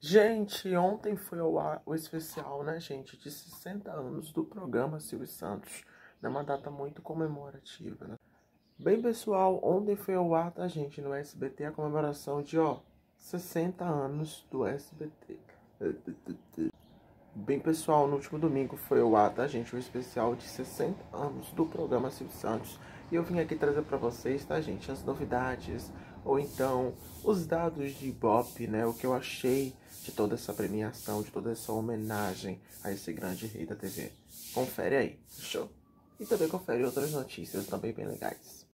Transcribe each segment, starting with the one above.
Gente, ontem foi ao ar o especial, né, gente, de 60 anos do programa Silvio Santos, É uma data muito comemorativa. Né? Bem, pessoal, ontem foi ao ar, tá, gente, no SBT, a comemoração de, ó, 60 anos do SBT. Bem, pessoal, no último domingo foi ao ar, tá, gente, o especial de 60 anos do programa Silvio Santos. E eu vim aqui trazer para vocês, tá, gente, as novidades, ou então os dados de Ibope, né? O que eu achei de toda essa premiação, de toda essa homenagem a esse grande rei da TV. Confere aí, fechou? E também confere outras notícias também bem legais.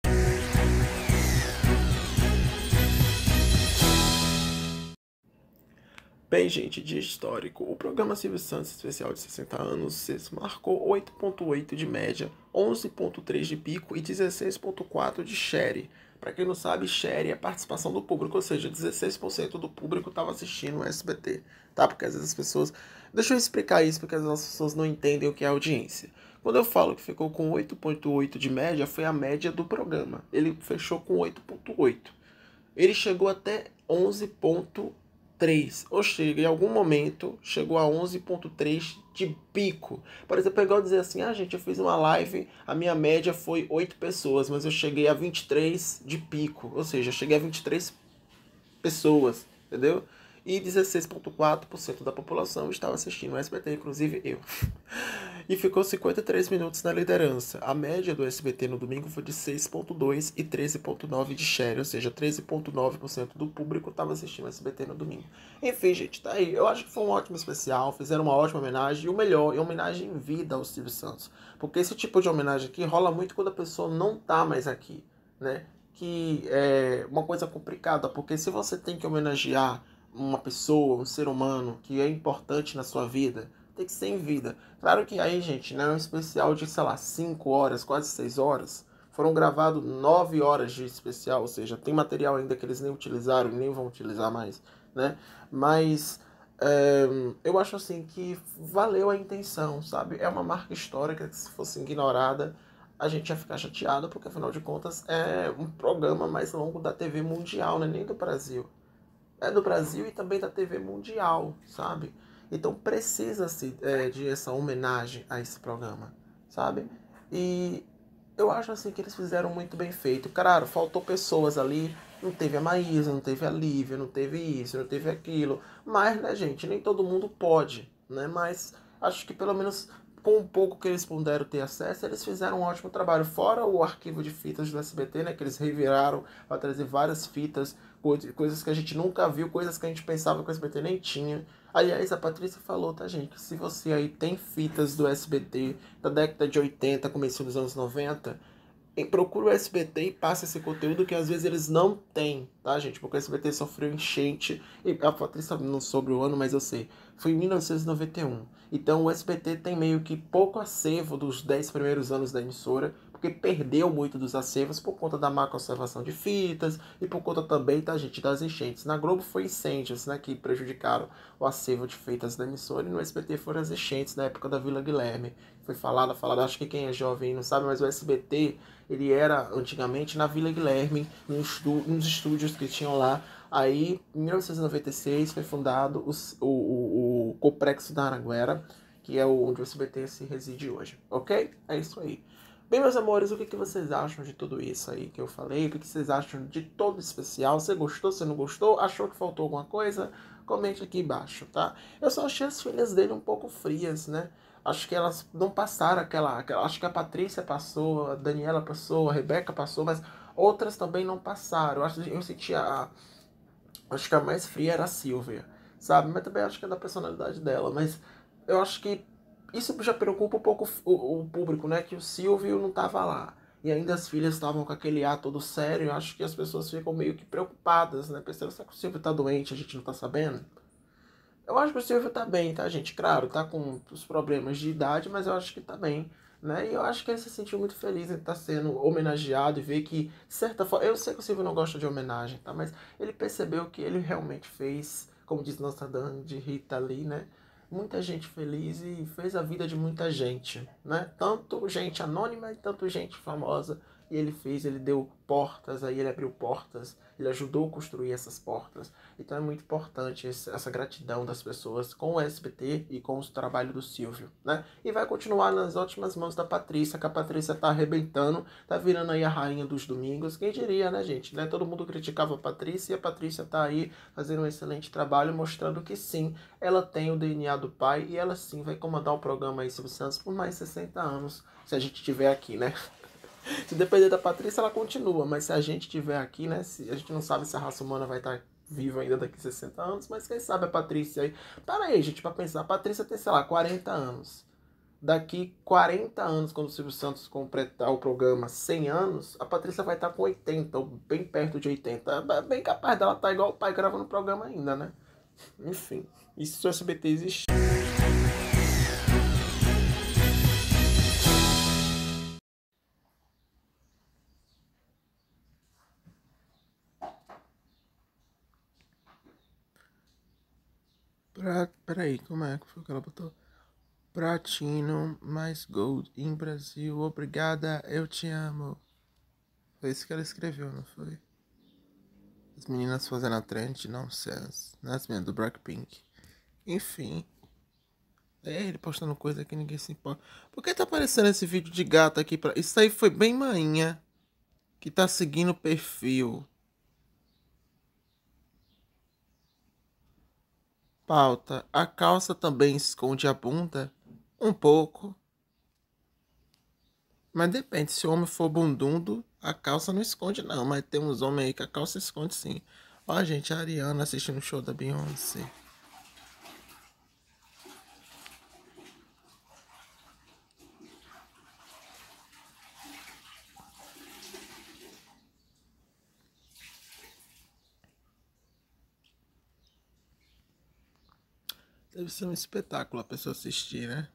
Bem, gente, dia histórico. O programa Silvio Santos Especial de 60 anos marcou 8.8 de média, 11.3 de pico e 16.4 de share. Para quem não sabe, share é a participação do público, ou seja, 16% do público estava assistindo o SBT, tá? Porque às vezes as pessoas. Deixa eu explicar isso, porque às vezes as pessoas não entendem o que é audiência. Quando eu falo que ficou com 8,8 de média, foi a média do programa. Ele fechou com 8,8. Ele chegou até 11,8 11.3, ou chega em algum momento, chegou a 11.3 de pico. Por exemplo, pegar é e dizer assim: "Ah, gente, eu fiz uma live, a minha média foi 8 pessoas, mas eu cheguei a 23 de pico". Ou seja, eu cheguei a 23 pessoas, entendeu? e 16,4% da população estava assistindo o SBT, inclusive eu. E ficou 53 minutos na liderança. A média do SBT no domingo foi de 6,2% e 13,9% de share, ou seja, 13,9% do público estava assistindo o SBT no domingo. Enfim, gente, tá aí. Eu acho que foi um ótimo especial, fizeram uma ótima homenagem e o melhor, é homenagem em vida ao Silvio Santos. Porque esse tipo de homenagem aqui rola muito quando a pessoa não tá mais aqui, né? Que é uma coisa complicada, porque se você tem que homenagear uma pessoa, um ser humano que é importante na sua vida, tem que ser em vida. Claro que aí, gente, é um especial de, sei lá, 5 horas, quase 6 horas. Foram gravados 9 horas de especial, ou seja, tem material ainda que eles nem utilizaram e nem vão utilizar mais, né? Mas é, eu acho assim que valeu a intenção, sabe? É uma marca histórica que se fosse ignorada, a gente ia ficar chateado, porque afinal de contas é um programa mais longo da TV mundial, né? Nem do Brasil né, no Brasil e também da TV mundial, sabe? Então precisa-se é, de essa homenagem a esse programa, sabe? E eu acho assim que eles fizeram muito bem feito. Claro, faltou pessoas ali, não teve a Maísa, não teve a Lívia, não teve isso, não teve aquilo. Mas, né, gente, nem todo mundo pode, né? Mas acho que pelo menos com o pouco que eles puderam ter acesso, eles fizeram um ótimo trabalho. Fora o arquivo de fitas do SBT, né? Que eles reviraram para trazer várias fitas coisas que a gente nunca viu, coisas que a gente pensava que o SBT nem tinha. Aliás, a Patrícia falou, tá, gente? Se você aí tem fitas do SBT da década de 80, começo dos anos 90, procura o SBT e passa esse conteúdo que às vezes eles não têm, tá, gente? Porque o SBT sofreu enchente. E a Patrícia não soube o ano, mas eu sei. Foi em 1991. Então o SBT tem meio que pouco acervo dos 10 primeiros anos da emissora porque perdeu muito dos acervos por conta da má conservação de fitas e por conta também da gente das enchentes. Na Globo foi incêndios né, que prejudicaram o acervo de fitas da emissora e no SBT foram as enchentes na época da Vila Guilherme. Foi falada, falada, acho que quem é jovem não sabe, mas o SBT ele era antigamente na Vila Guilherme, nos, estúdios que tinham lá. Aí, em 1996, foi fundado o, o, o Complexo da Araguera, que é onde o SBT se reside hoje, ok? É isso aí. Bem, meus amores, o que, que vocês acham de tudo isso aí que eu falei? O que, que vocês acham de todo especial? Você gostou, você não gostou? Achou que faltou alguma coisa? Comente aqui embaixo, tá? Eu só achei as filhas dele um pouco frias, né? Acho que elas não passaram aquela, aquela. Acho que a Patrícia passou, a Daniela passou, a Rebeca passou, mas outras também não passaram. Eu acho eu senti a. Acho que a mais fria era a Silvia, sabe? Mas também acho que é da personalidade dela, mas eu acho que isso já preocupa um pouco o, o público, né? Que o Silvio não estava lá. E ainda as filhas estavam com aquele ar todo sério. Eu acho que as pessoas ficam meio que preocupadas, né? Pensando, será que o Silvio tá doente? A gente não tá sabendo? Eu acho que o Silvio tá bem, tá, gente? Claro, tá com os problemas de idade, mas eu acho que tá bem, né? E eu acho que ele se sentiu muito feliz em estar tá sendo homenageado e ver que, de certa forma, eu sei que o Silvio não gosta de homenagem, tá? Mas ele percebeu que ele realmente fez, como diz nossa Dani de Rita ali, né? muita gente feliz e fez a vida de muita gente, né? Tanto gente anônima e tanto gente famosa e ele fez, ele deu portas, aí ele abriu portas, ele ajudou a construir essas portas. Então é muito importante essa gratidão das pessoas com o SBT e com o trabalho do Silvio, né? E vai continuar nas ótimas mãos da Patrícia, que a Patrícia tá arrebentando, tá virando aí a rainha dos domingos, quem diria, né, gente? Né? Todo mundo criticava a Patrícia e a Patrícia tá aí fazendo um excelente trabalho, mostrando que sim, ela tem o DNA do pai e ela sim vai comandar o programa aí, Silvio Santos, por mais 60 anos, se a gente tiver aqui, né? se depender da Patrícia, ela continua, mas se a gente tiver aqui, né? Se, a gente não sabe se a raça humana vai estar viva ainda daqui a 60 anos, mas quem sabe a Patrícia aí. Para aí, gente, para pensar. A Patrícia tem, sei lá, 40 anos. Daqui 40 anos, quando o Silvio Santos completar o programa 100 anos, a Patrícia vai estar com 80, ou bem perto de 80. É, é bem capaz dela estar igual o pai gravando o programa ainda, né? Enfim, isso se o SBT existir. Peraí, como é que foi que ela botou? Platino mais Gold em Brasil. Obrigada, eu te amo. Foi isso que ela escreveu, não foi? As meninas fazendo a trend, não sense. É Nas meninas do Blackpink. Enfim. É ele postando coisa que ninguém se importa. Por que tá aparecendo esse vídeo de gato aqui? Pra... Isso aí foi bem mainha Que tá seguindo o perfil. Pauta: A calça também esconde a bunda? Um pouco. Mas depende, se o homem for bundundo, a calça não esconde, não. Mas tem uns homens aí que a calça esconde sim. Ó, gente, a Ariana assistindo o show da Beyoncé. deve ser um espetáculo a pessoa assistir, né?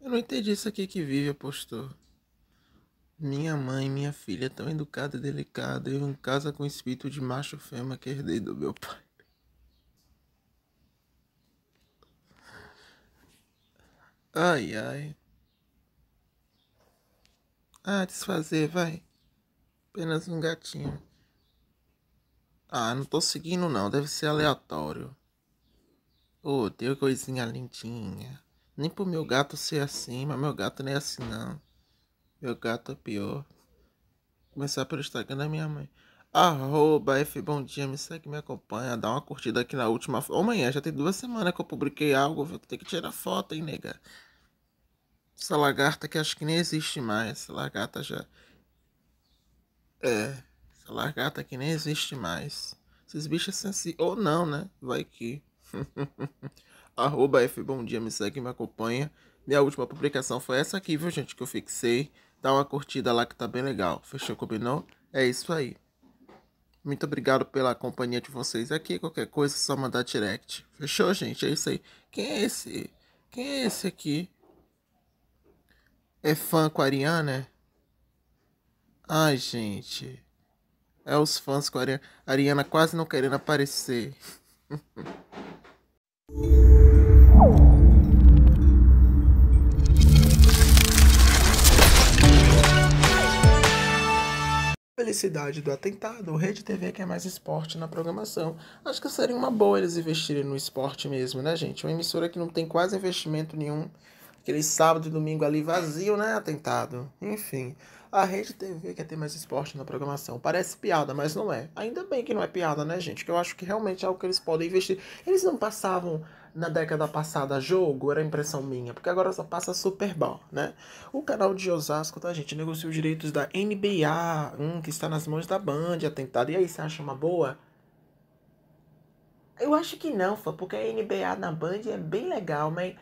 Eu não entendi isso aqui que vive, apostou. Minha mãe e minha filha, é tão educada e delicada, eu em casa com o espírito de macho fêmea que herdei do meu pai. Ai, ai. Ah, desfazer, vai. Apenas um gatinho. Ah, não tô seguindo não, deve ser aleatório. Oh, deu coisinha lindinha. Nem pro meu gato ser assim, mas meu gato nem é assim não. Meu gato é pior. Vou começar pelo Instagram da minha mãe. Arroba F Bom Dia, me segue, me acompanha, dá uma curtida aqui na última. Ô já tem duas semanas que eu publiquei algo, vou ter que tirar foto, hein, nega. Essa lagarta que acho que nem existe mais. Essa lagarta já. É, essa largata aqui nem existe mais. Esses bichos são assim, ou não, né? Vai que. Arroba F, bom dia, me segue, me acompanha. Minha última publicação foi essa aqui, viu, gente, que eu fixei. Dá uma curtida lá que tá bem legal. Fechou, combinou? É isso aí. Muito obrigado pela companhia de vocês aqui. Qualquer coisa é só mandar direct. Fechou, gente? É isso aí. Quem é esse? Quem é esse aqui? É fã aquariana, né? Ai, gente. É os fãs com a Ariana, Ariana quase não querendo aparecer. Felicidade do atentado, Rede TV quer é mais esporte na programação. Acho que seria uma boa eles investirem no esporte mesmo, né, gente? Uma emissora que não tem quase investimento nenhum. Aquele sábado e domingo ali vazio, né? Atentado. Enfim. A Rede TV quer ter mais esporte na programação. Parece piada, mas não é. Ainda bem que não é piada, né, gente? Que eu acho que realmente é algo que eles podem investir. Eles não passavam na década passada jogo, era impressão minha, porque agora só passa Super Bowl, né? O canal de Osasco, tá, gente? Negocia os direitos da NBA, um que está nas mãos da Band, atentado. E aí, você acha uma boa? Eu acho que não, fã, porque a NBA na Band é bem legal, mas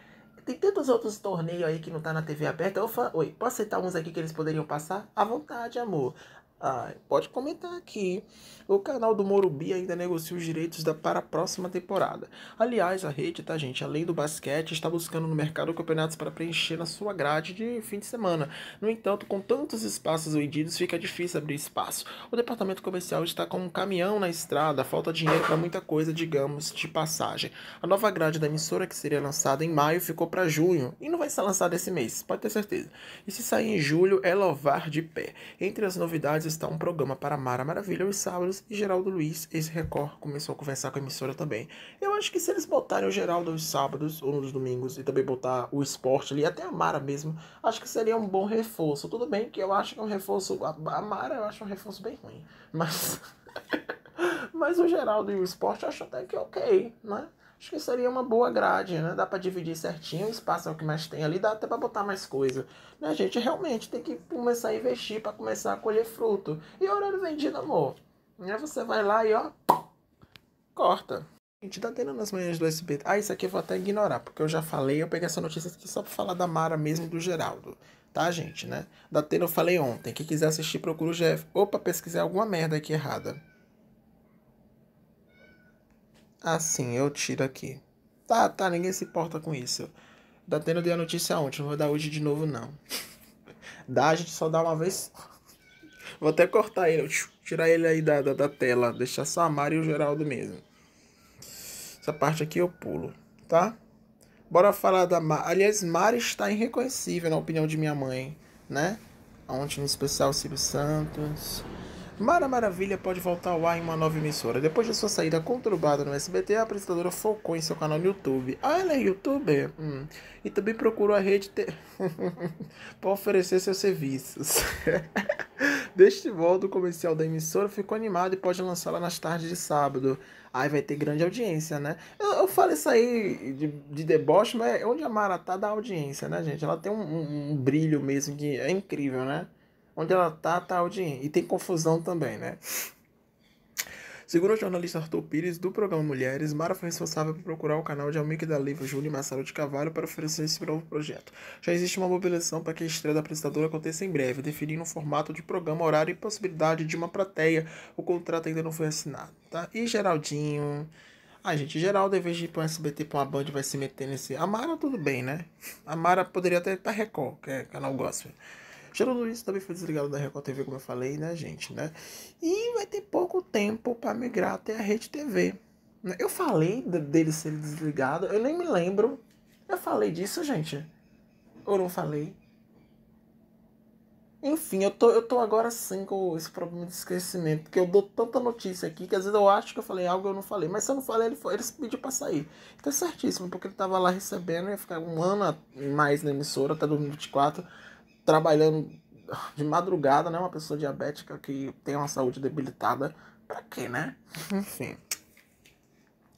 tem tantos outros torneios aí que não tá na TV aberta. Eu falo, Oi, posso citar uns aqui que eles poderiam passar? À vontade, amor. Ah, pode comentar aqui. O canal do Morumbi ainda negocia os direitos da, para a próxima temporada. Aliás, a rede, tá, gente? Além do basquete, está buscando no mercado campeonatos para preencher na sua grade de fim de semana. No entanto, com tantos espaços vendidos, fica difícil abrir espaço. O departamento comercial está com um caminhão na estrada, falta dinheiro para muita coisa, digamos, de passagem. A nova grade da emissora, que seria lançada em maio, ficou para junho e não vai ser lançada esse mês, pode ter certeza. E se sair em julho, é louvar de pé. Entre as novidades, está um programa para Mara Maravilha, os sábados, e Geraldo Luiz, esse Record, começou a conversar com a emissora também. Eu acho que se eles botarem o Geraldo aos sábados ou nos domingos, e também botar o esporte ali, até a Mara mesmo, acho que seria um bom reforço. Tudo bem que eu acho que é um reforço. A Mara eu acho um reforço bem ruim, mas. mas o Geraldo e o esporte eu acho até que é ok, né? acho que seria uma boa grade, né? Dá para dividir certinho, o espaço é o que mais tem ali, dá até para botar mais coisa. Né? A gente realmente tem que começar a investir para começar a colher fruto. E horário vendido, amor. Né? Você vai lá e ó, corta. Gente, tá tendo nas manhãs do SBT. Ah, isso aqui eu vou até ignorar, porque eu já falei, eu peguei essa notícia aqui só pra falar da Mara mesmo do Geraldo. Tá, gente, né? Da Tena eu falei ontem. Quem quiser assistir, procura o Jeff. Opa, pesquisei alguma merda aqui errada. Assim, eu tiro aqui. Tá, tá, ninguém se importa com isso. Da tendo dei a notícia ontem, não vou dar hoje de novo, não. dá, a gente só dá uma vez. Vou até cortar ele, tirar ele aí da, da, da tela, deixar só a Mari e o Geraldo mesmo. Essa parte aqui eu pulo, tá? Bora falar da Mari. Aliás, Mari está irreconhecível, na opinião de minha mãe, né? Ontem no especial Silvio Santos. Mara Maravilha pode voltar ao ar em uma nova emissora. Depois de sua saída conturbada no SBT, a apresentadora focou em seu canal no YouTube. Ah, ela é youtuber? Hum. E também procurou a rede te... para oferecer seus serviços. Deste modo, o comercial da emissora ficou animado e pode lançá-la nas tardes de sábado. Aí vai ter grande audiência, né? Eu, eu falo isso aí de, de deboche, mas é onde a Mara tá da audiência, né, gente? Ela tem um, um, um brilho mesmo que é incrível, né? Onde ela tá, tá a E tem confusão também, né? Segundo o jornalista Arthur Pires, do programa Mulheres, Mara foi responsável por procurar o canal de Almir da Leiva Júnior Massaro de Cavalho para oferecer esse novo projeto. Já existe uma mobilização para que a estreia da apresentadora aconteça em breve, definindo o formato de programa, horário e possibilidade de uma plateia. O contrato ainda não foi assinado, tá? E Geraldinho... Ah, gente, Geraldo, em vez de ir para um SBT, para uma Band, vai se meter nesse... A Mara, tudo bem, né? A Mara poderia até ir tá pra Record, que é canal gospel. Geraldo isso também foi desligado da Record TV, como eu falei, né, gente, né? E vai ter pouco tempo para migrar até a Rede TV. Né? Eu falei dele ser desligado, eu nem me lembro. Eu falei disso, gente. Ou não falei? Enfim, eu tô, eu tô agora sim com esse problema de esquecimento, porque eu dou tanta notícia aqui que às vezes eu acho que eu falei algo e eu não falei. Mas se eu não falei, ele, foi, ele pediu pra sair. Então é certíssimo, porque ele tava lá recebendo, ia ficar um ano mais na emissora, até 2024 trabalhando de madrugada, né? Uma pessoa diabética que tem uma saúde debilitada. Pra quê, né? Uhum. Enfim.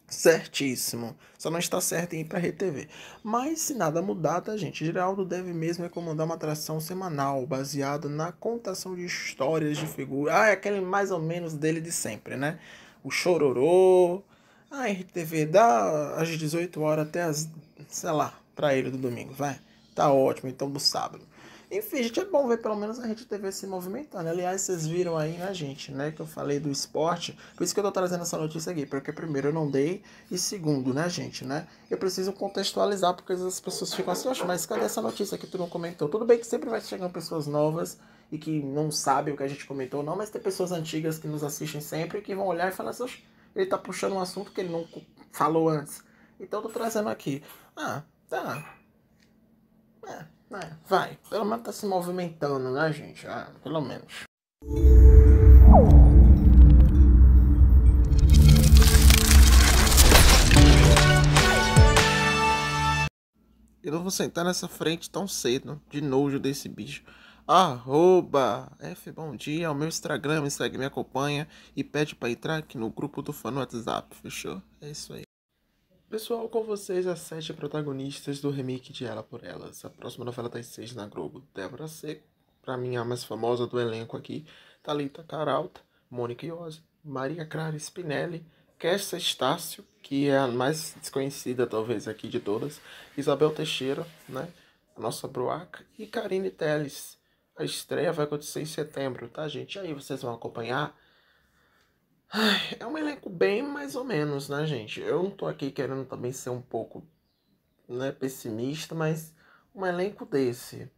Certíssimo. Só não está certo em ir pra RTV. Mas se nada mudar, tá, gente? Geraldo deve mesmo recomendar uma atração semanal baseada na contação de histórias de figuras. Ah, é aquele mais ou menos dele de sempre, né? O Chororô. A ah, RTV dá às 18 horas até as. sei lá, pra ele do domingo, vai. Tá ótimo, então do sábado. Enfim, gente, é bom ver pelo menos a Rede TV se movimentando. Aliás, vocês viram aí, né, gente, né, que eu falei do esporte. Por isso que eu tô trazendo essa notícia aqui, porque primeiro eu não dei e segundo, né, gente, né, eu preciso contextualizar, porque as pessoas ficam assim, mas cadê essa notícia que tu não comentou? Tudo bem que sempre vai chegando pessoas novas e que não sabem o que a gente comentou, não, mas tem pessoas antigas que nos assistem sempre e que vão olhar e falar assim, ele tá puxando um assunto que ele não falou antes. Então eu tô trazendo aqui. Ah, tá. É. É, vai. Pelo menos tá se movimentando, né, gente? Ah, pelo menos. Eu não vou sentar nessa frente tão cedo, de nojo desse bicho. Arroba F, bom dia, é o meu Instagram, me segue, me acompanha e pede para entrar aqui no grupo do fã no WhatsApp, fechou? É isso aí. Pessoal, com vocês as sete protagonistas do remake de Ela por Elas. A próxima novela das tá seis na Globo. Débora Seco, pra mim a mais famosa do elenco aqui. Talita Caralta, Mônica Iose, Maria Clara Spinelli, Kessa Estácio, que é a mais desconhecida talvez aqui de todas. Isabel Teixeira, né? A nossa broaca. E Karine Teles. A estreia vai acontecer em setembro, tá gente? E aí vocês vão acompanhar é um elenco bem mais ou menos, né, gente? Eu não tô aqui querendo também ser um pouco né, pessimista, mas um elenco desse.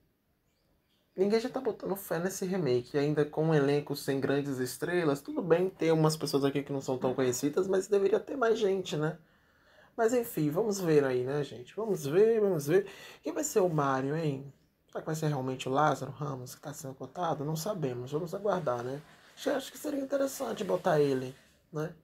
Ninguém já tá botando fé nesse remake, ainda com um elenco sem grandes estrelas. Tudo bem ter umas pessoas aqui que não são tão conhecidas, mas deveria ter mais gente, né? Mas enfim, vamos ver aí, né, gente? Vamos ver, vamos ver. Quem vai ser o Mario, hein? Será que vai ser realmente o Lázaro Ramos que tá sendo cotado? Não sabemos, vamos aguardar, né? Já acho que seria interessante botar ele, né?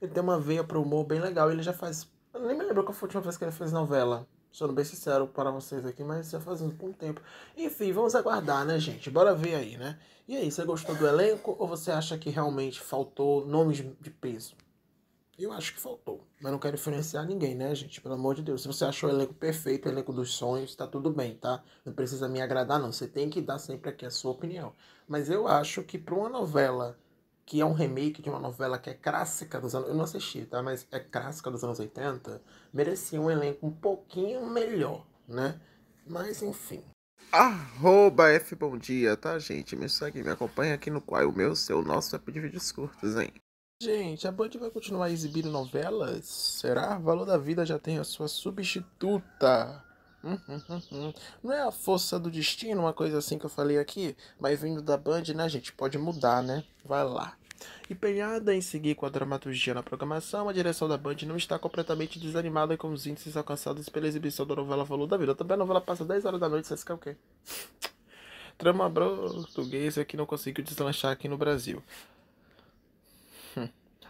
Ele tem uma veia pro humor bem legal. Ele já faz. Eu nem me lembro qual foi a última vez que ele fez novela. Sendo bem sincero para vocês aqui, mas já faz um bom tempo. Enfim, vamos aguardar, né, gente? Bora ver aí, né? E aí, você gostou do elenco ou você acha que realmente faltou nomes de peso? Eu acho que faltou. Mas não quero diferenciar ninguém, né, gente? Pelo amor de Deus. Se você achou o elenco perfeito, o elenco dos sonhos, tá tudo bem, tá? Não precisa me agradar, não. Você tem que dar sempre aqui a sua opinião. Mas eu acho que pra uma novela que é um remake de uma novela que é clássica dos anos. Eu não assisti, tá? Mas é clássica dos anos 80. Merecia um elenco um pouquinho melhor, né? Mas enfim. Arroba F Bom Dia, tá, gente? Me segue, me acompanha aqui no qual é o meu, seu, nosso é pedir vídeos curtos, hein? Gente, a Band vai continuar exibindo novelas? Será? Valor da Vida já tem a sua substituta. Hum, hum, hum, hum, Não é a força do destino, uma coisa assim que eu falei aqui? Mas vindo da Band, né, gente? Pode mudar, né? Vai lá. Empenhada em seguir com a dramaturgia na programação, a direção da Band não está completamente desanimada com os índices alcançados pela exibição da novela Valor da Vida. Também a novela passa 10 horas da noite, vocês querem o quê? Trama portuguesa que não conseguiu deslanchar aqui no Brasil.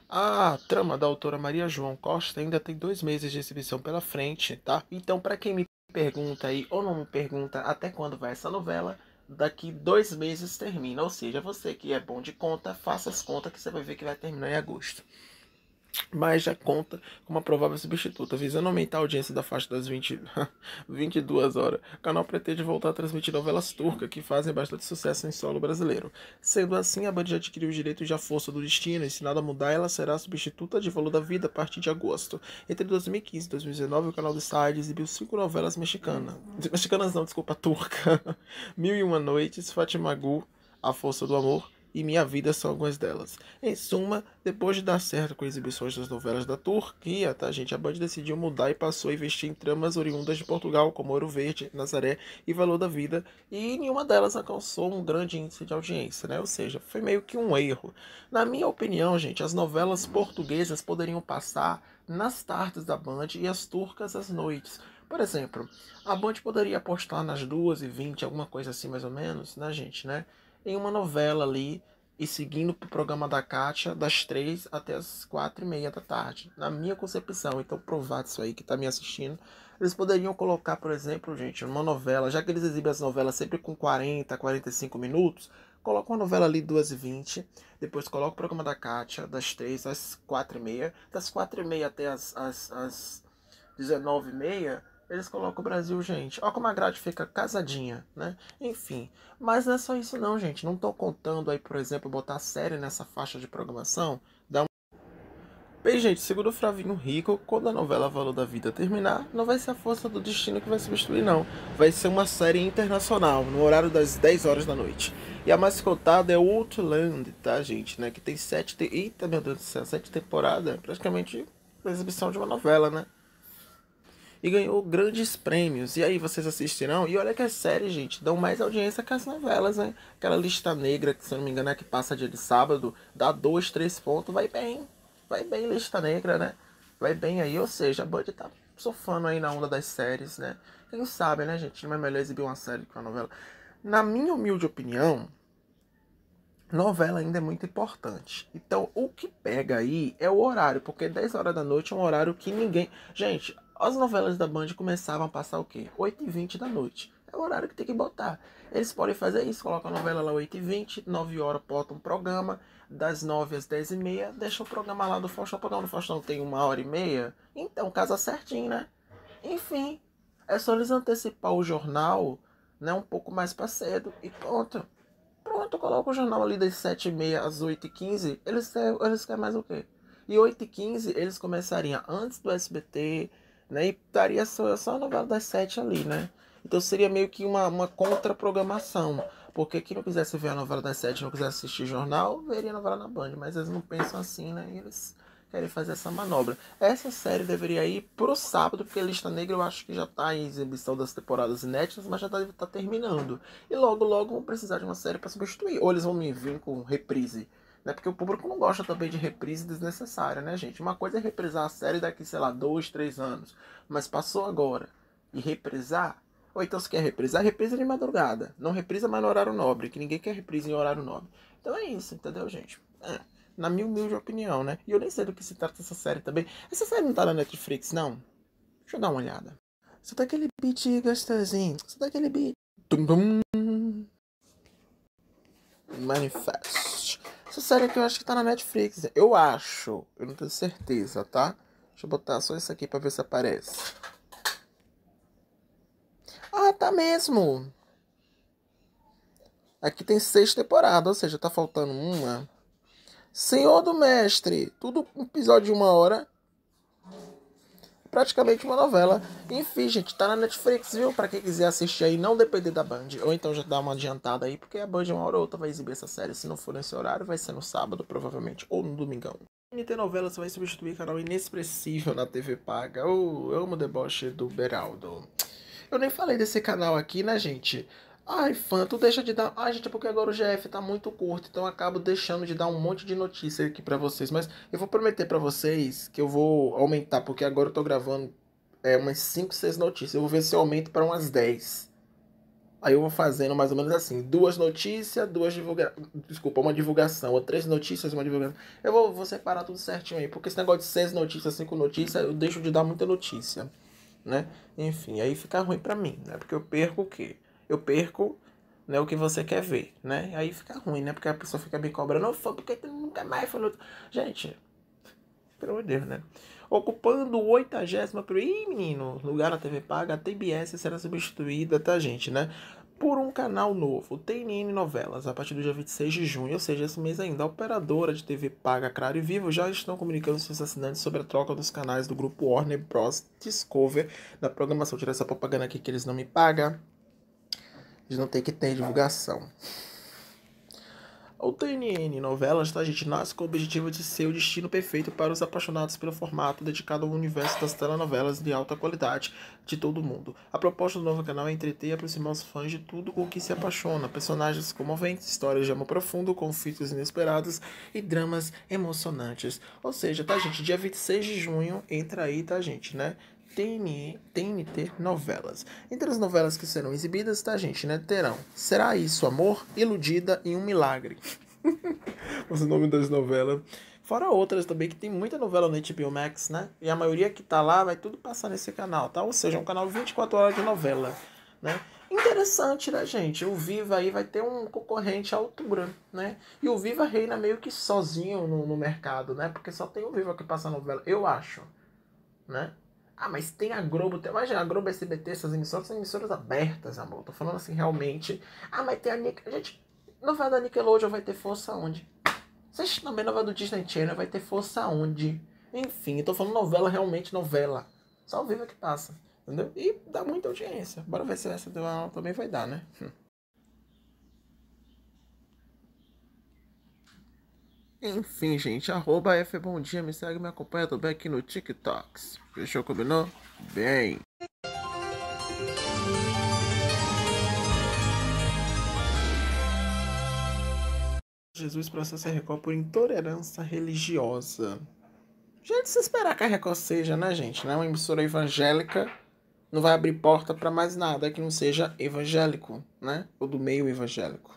A trama da autora Maria João Costa ainda tem dois meses de exibição pela frente, tá? Então, para quem me pergunta aí, ou não me pergunta até quando vai essa novela, daqui dois meses termina. Ou seja, você que é bom de conta, faça as contas que você vai ver que vai terminar em agosto mas já conta como uma provável substituta, visando aumentar a audiência da faixa das 20, 22 horas. O canal pretende voltar a transmitir novelas turcas que fazem bastante sucesso em solo brasileiro. Sendo assim, a Band já adquiriu os direitos de A Força do Destino, e se nada mudar, ela será a substituta de Valor da Vida a partir de agosto. Entre 2015 e 2019, o canal do Side exibiu cinco novelas mexicanas. Mexicanas não, desculpa, turca. Mil e Uma Noites, Fatima Gu, A Força do Amor, e Minha Vida são algumas delas. Em suma, depois de dar certo com exibições das novelas da Turquia, tá, gente? A Band decidiu mudar e passou a investir em tramas oriundas de Portugal, como Ouro Verde, Nazaré e Valor da Vida, e nenhuma delas alcançou um grande índice de audiência, né? Ou seja, foi meio que um erro. Na minha opinião, gente, as novelas portuguesas poderiam passar nas tardes da Band e as turcas às noites. Por exemplo, a Band poderia apostar nas 2h20, alguma coisa assim mais ou menos, né, gente, né? em uma novela ali e seguindo para o programa da Kátia das três até as quatro e meia da tarde, na minha concepção. Então, provado isso aí que está me assistindo. Eles poderiam colocar, por exemplo, gente, uma novela, já que eles exibem as novelas sempre com 40, 45 minutos, coloca uma novela ali 2 e 20 depois coloca o programa da Kátia das três às quatro e meia, das quatro e meia até as, as, 19 e meia, eles colocam o Brasil, gente. Ó como a grade fica casadinha, né? Enfim. Mas não é só isso não, gente. Não estou contando aí, por exemplo, botar série nessa faixa de programação. Dá um... Bem, gente, segundo o Fravinho Rico, quando a novela Valor da Vida terminar, não vai ser a Força do Destino que vai substituir, não. Vai ser uma série internacional, no horário das 10 horas da noite. E a mais cotada é Outland, tá, gente? Né? Que tem sete... Te... Eita, meu Deus do céu, sete temporadas. Praticamente a exibição de uma novela, né? e ganhou grandes prêmios. E aí vocês assistirão. E olha que as é séries, gente, dão mais audiência que as novelas, né? Aquela lista negra, que se eu não me engano é que passa dia de sábado, dá dois, três pontos, vai bem. Vai bem lista negra, né? Vai bem aí, ou seja, a Band tá surfando aí na onda das séries, né? Quem sabe, né, gente? Não é melhor exibir uma série que uma novela. Na minha humilde opinião, novela ainda é muito importante. Então, o que pega aí é o horário, porque 10 horas da noite é um horário que ninguém. Gente, as novelas da Band começavam a passar o quê? 8h20 da noite. É o horário que tem que botar. Eles podem fazer isso, coloca a novela lá 8h20, 9 horas bota um programa, das 9 às 10h30, deixa o programa lá do Faustão. O programa do Faustão tem uma hora e meia. Então, casa certinho, né? Enfim, é só eles antecipar o jornal, né? Um pouco mais pra cedo e pronto. Pronto, coloca o jornal ali das 7h30 às 8h15. Eles, eles querem mais o quê? E 8h15 eles começariam antes do SBT né? E daria só, só a novela das sete ali, né? Então seria meio que uma, uma contraprogramação. Porque quem não quisesse ver a novela das sete, não quisesse assistir jornal, veria a novela na Band. Mas eles não pensam assim, né? E eles querem fazer essa manobra. Essa série deveria ir pro sábado, porque Lista Negra eu acho que já tá em exibição das temporadas inéditas, mas já tá, tá terminando. E logo, logo vão precisar de uma série para substituir. Ou eles vão me vir com reprise né? Porque o público não gosta também de reprise desnecessária, né, gente? Uma coisa é reprisar a série daqui, sei lá, dois, três anos. Mas passou agora. E reprisar. Ou então se quer reprisar, reprisa de madrugada. Não reprisa mais no horário nobre, que ninguém quer reprisa em horário nobre. Então é isso, entendeu, gente? É, na minha humilde opinião, né? E eu nem sei do que se trata essa série também. Essa série não tá na Netflix, não? Deixa eu dar uma olhada. Só tá aquele beat gostosinho. Só tá aquele beat. Manifesto. Essa série aqui eu acho que tá na Netflix. Eu acho. Eu não tenho certeza, tá? Deixa eu botar só isso aqui pra ver se aparece. Ah, tá mesmo. Aqui tem seis temporadas, ou seja, tá faltando uma. Senhor do Mestre. Tudo um episódio de uma hora praticamente uma novela. Enfim, gente, tá na Netflix, viu? Pra quem quiser assistir aí, não depender da Band. Ou então já dá uma adiantada aí, porque a Band é uma hora ou outra vai exibir essa série. Se não for nesse horário, vai ser no sábado, provavelmente, ou no domingão. NT Novelas vai substituir canal inexpressível na TV paga. Oh, eu amo o deboche do Beraldo. Eu nem falei desse canal aqui, né, gente? Ai, fã, tu deixa de dar. Ai, gente, é porque agora o GF tá muito curto, então eu acabo deixando de dar um monte de notícia aqui para vocês. Mas eu vou prometer para vocês que eu vou aumentar, porque agora eu tô gravando é, umas 5, 6 notícias. Eu vou ver se eu aumento para umas 10. Aí eu vou fazendo mais ou menos assim: duas notícias, duas divulgações. Desculpa, uma divulgação, ou três notícias, uma divulgação. Eu vou, vou separar tudo certinho aí, porque esse negócio de seis notícias, cinco notícias, eu deixo de dar muita notícia, né? Enfim, aí fica ruim para mim, né? Porque eu perco o quê? eu perco né, o que você quer ver, né? Aí fica ruim, né? Porque a pessoa fica me cobrando, fã porque tu nunca mais falou. Gente, pelo amor de Deus, né? Ocupando o 80 pro... Ih, menino, lugar na TV paga, a TBS será substituída, tá, gente, né? Por um canal novo, o TNN Novelas, a partir do dia 26 de junho, ou seja, esse mês ainda, a operadora de TV paga, Claro e Vivo já estão comunicando seus assinantes sobre a troca dos canais do grupo Warner Bros. Discover, da programação. Tirar essa propaganda aqui que eles não me pagam. Eles não ter que ter divulgação. O TNN Novelas, tá, gente, nasce com o objetivo de ser o destino perfeito para os apaixonados pelo formato dedicado ao universo das telenovelas de alta qualidade de todo mundo. A proposta do novo canal é entreter e aproximar os fãs de tudo o que se apaixona, personagens comoventes, histórias de amor profundo, conflitos inesperados e dramas emocionantes. Ou seja, tá, gente, dia 26 de junho entra aí, tá, gente, né? TNT Novelas. Entre as novelas que serão exibidas, tá, gente, né? Terão Será Isso Amor, Iludida e Um Milagre. Os nomes das novelas. Fora outras também, que tem muita novela no HBO Max, né? E a maioria que tá lá vai tudo passar nesse canal, tá? Ou seja, é um canal 24 horas de novela, né? Interessante, né, gente? O Viva aí vai ter um concorrente à altura, né? E o Viva reina meio que sozinho no, no mercado, né? Porque só tem o Viva que passa novela, eu acho, né? Ah, mas tem a Globo, tem, imagina, a Globo, SBT, essas emissoras são emissoras abertas, amor. Tô falando assim, realmente. Ah, mas tem a Nickelodeon. Gente, novela da Nickelodeon vai ter força onde? Vocês também, novela do Disney Channel vai ter força onde? Enfim, tô falando novela, realmente novela. Só ao vivo é que passa, entendeu? E dá muita audiência. Bora ver se essa também vai dar, né? Hum. Enfim, gente, arroba F Bom Dia, me segue, me acompanha também aqui no TikToks. Fechou, combinou? Bem. Jesus processa a Record por intolerância religiosa. Já de se esperar que a Record seja, né, gente? Né? Uma emissora evangélica não vai abrir porta para mais nada que não seja evangélico, né? Ou do meio evangélico.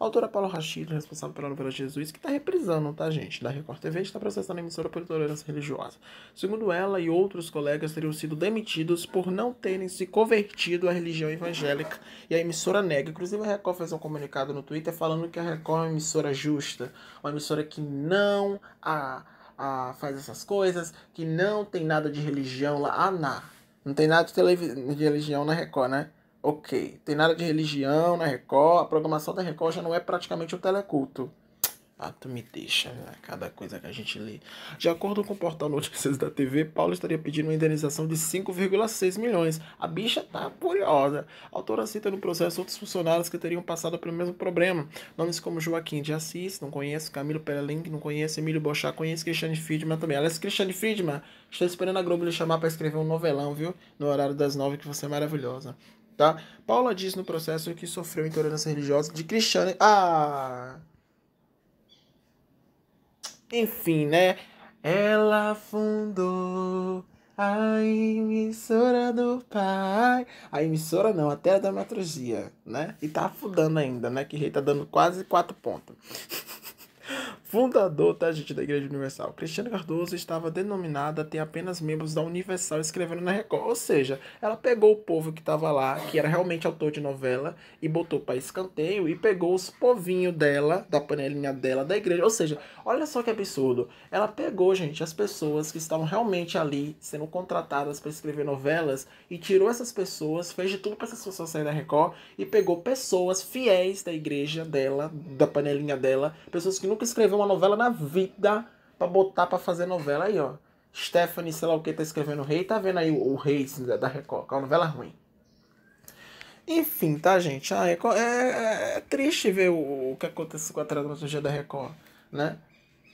A autora Paulo Rachid, responsável pela novela Jesus, que está reprisando, tá, gente? Da Record TV, está processando a emissora por intolerância religiosa. Segundo ela e outros colegas, teriam sido demitidos por não terem se convertido à religião evangélica e a emissora nega. Inclusive, a Record fez um comunicado no Twitter falando que a Record é uma emissora justa, uma emissora que não a, a faz essas coisas, que não tem nada de religião lá. Ah, não. Não tem nada de, de religião na Record, né? Ok, tem nada de religião na Record, a programação da Record já não é praticamente o teleculto. Ah, tu me deixa, né? cada coisa que a gente lê. De acordo com o portal Notícias da TV, Paulo estaria pedindo uma indenização de 5,6 milhões. A bicha tá furiosa. A autora cita no processo outros funcionários que teriam passado pelo mesmo problema. Nomes como Joaquim de Assis, não conheço, Camilo Pelelim, não conheço, Emílio Bochá, conheço, Cristiane Friedman também. Aliás, Cristiane Friedman, estou esperando a Globo lhe chamar para escrever um novelão, viu? No horário das nove, que você é maravilhosa tá? Paula diz no processo que sofreu intolerância religiosa de Cristiano. Ah! Enfim, né? Ela fundou a emissora do pai. A emissora não, a terra da matruzia, né? E tá afundando ainda, né? Que rei tá dando quase quatro pontos. fundador, tá, gente, da Igreja Universal. Cristiano Cardoso estava denominada ter apenas membros da Universal escrevendo na Record. Ou seja, ela pegou o povo que estava lá, que era realmente autor de novela, e botou para escanteio e pegou os povinhos dela, da panelinha dela, da igreja. Ou seja, olha só que absurdo. Ela pegou, gente, as pessoas que estavam realmente ali sendo contratadas para escrever novelas e tirou essas pessoas, fez de tudo para essas pessoas saírem da Record e pegou pessoas fiéis da igreja dela, da panelinha dela, pessoas que nunca escreveram uma novela na vida pra botar pra fazer novela aí, ó. Stephanie, sei lá o que, tá escrevendo o rei. Tá vendo aí o, o rei assim, da Record, que é uma novela ruim. Enfim, tá, gente? A Record, é, é, é triste ver o, o que aconteceu com a dramaturgia da Record, né?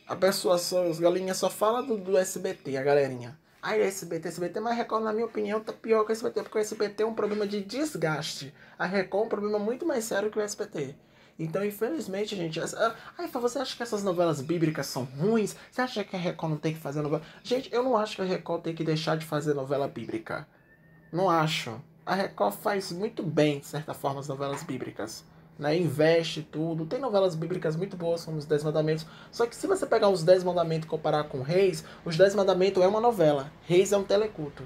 A pessoa só, os galinhas só fala do, do SBT, a galerinha. Aí SBT, SBT, mas a Record, na minha opinião, tá pior que o SBT, porque o SBT é um problema de desgaste. A Record é um problema muito mais sério que o SBT. Então, infelizmente, gente, essa... aí você acha que essas novelas bíblicas são ruins? Você acha que a Record não tem que fazer novela? Gente, eu não acho que a Record tem que deixar de fazer novela bíblica. Não acho. A Record faz muito bem, de certa forma, as novelas bíblicas. Né, investe tudo. Tem novelas bíblicas muito boas, como os Dez Mandamentos. Só que se você pegar os Dez Mandamentos e comparar com Reis, os Dez Mandamentos é uma novela. Reis é um teleculto.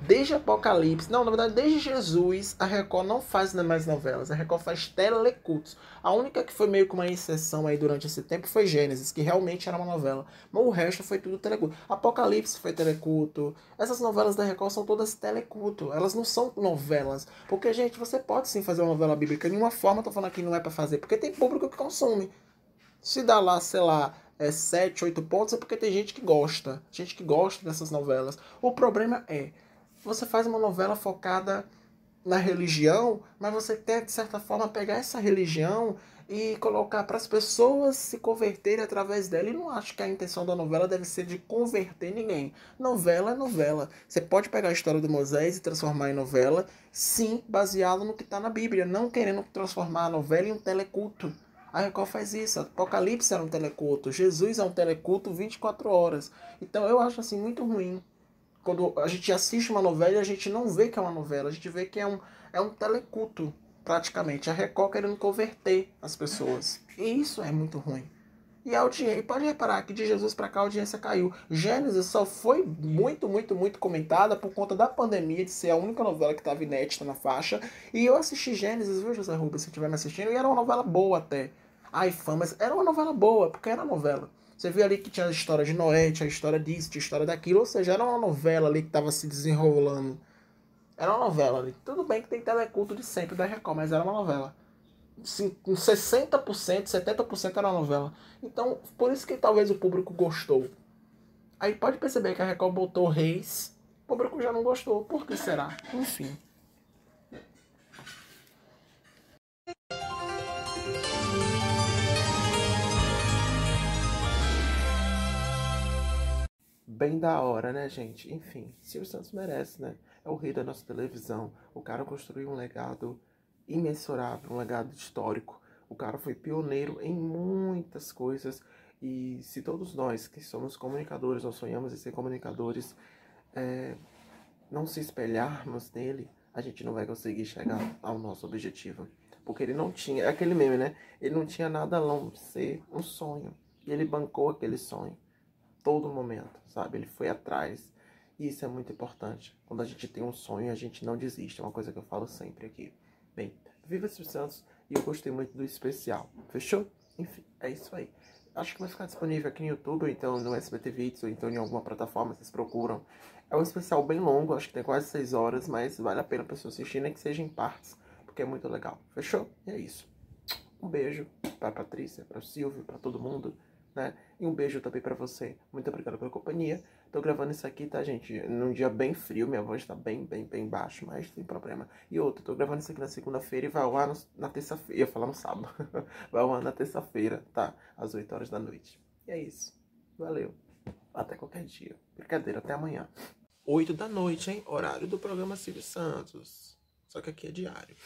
Desde Apocalipse, não, na verdade, desde Jesus, a Record não faz né, mais novelas. A Record faz telecultos. A única que foi meio que uma exceção aí durante esse tempo foi Gênesis, que realmente era uma novela. Mas o resto foi tudo teleculto. Apocalipse foi teleculto. Essas novelas da Record são todas teleculto. Elas não são novelas. Porque, gente, você pode sim fazer uma novela bíblica. Nenhuma forma, tô falando aqui, não é para fazer. Porque tem público que consome. Se dá lá, sei lá, é, 7, 8 pontos, é porque tem gente que gosta. Gente que gosta dessas novelas. O problema é, você faz uma novela focada na religião, mas você quer, de certa forma, pegar essa religião e colocar para as pessoas se converterem através dela. E não acho que a intenção da novela deve ser de converter ninguém. Novela é novela. Você pode pegar a história do Moisés e transformar em novela, sim, baseado no que está na Bíblia, não querendo transformar a novela em um teleculto. A Record faz isso. Apocalipse era um teleculto, Jesus é um teleculto 24 horas. Então eu acho assim muito ruim quando a gente assiste uma novela, a gente não vê que é uma novela, a gente vê que é um, é um teleculto, praticamente. A Record querendo converter as pessoas. E isso é muito ruim. E a audiência, pode reparar que de Jesus para cá a audiência caiu. Gênesis só foi muito, muito, muito comentada por conta da pandemia, de ser a única novela que estava inédita na faixa. E eu assisti Gênesis, viu, José Rubens, se estiver me assistindo, e era uma novela boa até. Ai, fama, mas era uma novela boa, porque era novela. Você viu ali que tinha a história de Noé, tinha a história disso, tinha a história daquilo, ou seja, era uma novela ali que estava se desenrolando. Era uma novela ali. Tudo bem que tem teleculto de sempre da Record, mas era uma novela. Com 60%, 70% era uma novela. Então, por isso que talvez o público gostou. Aí pode perceber que a Record botou Reis, o público já não gostou. Por que será? Enfim. bem da hora, né, gente? Enfim, Silvio Santos merece, né? É o rei da nossa televisão. O cara construiu um legado imensurável, um legado histórico. O cara foi pioneiro em muitas coisas. E se todos nós que somos comunicadores ou sonhamos em ser comunicadores é, não se espelharmos nele, a gente não vai conseguir chegar ao nosso objetivo. Porque ele não tinha, é aquele meme, né? Ele não tinha nada a de ser um sonho. E ele bancou aquele sonho todo momento, sabe? Ele foi atrás. E isso é muito importante. Quando a gente tem um sonho, a gente não desiste. É uma coisa que eu falo sempre aqui. Bem, viva Silvio Santos e eu gostei muito do especial. Fechou? Enfim, é isso aí. Acho que vai ficar disponível aqui no YouTube, ou então no SBT Vídeos, ou então em alguma plataforma, vocês procuram. É um especial bem longo, acho que tem quase 6 horas, mas vale a pena a pessoa assistir, nem que seja em partes, porque é muito legal. Fechou? E é isso. Um beijo pra Patrícia, pra Silvio, pra todo mundo né? E um beijo também para você. Muito obrigado pela companhia. Tô gravando isso aqui, tá, gente? Num dia bem frio, minha voz tá bem, bem, bem baixa, mas sem problema. E outro, tô gravando isso aqui na segunda-feira e vai ao ar no, na terça-feira. Ia falar no sábado. vai ao ar na terça-feira, tá? Às 8 horas da noite. E é isso. Valeu. Até qualquer dia. Brincadeira, até amanhã. 8 da noite, hein? Horário do programa Silvio Santos. Só que aqui é diário.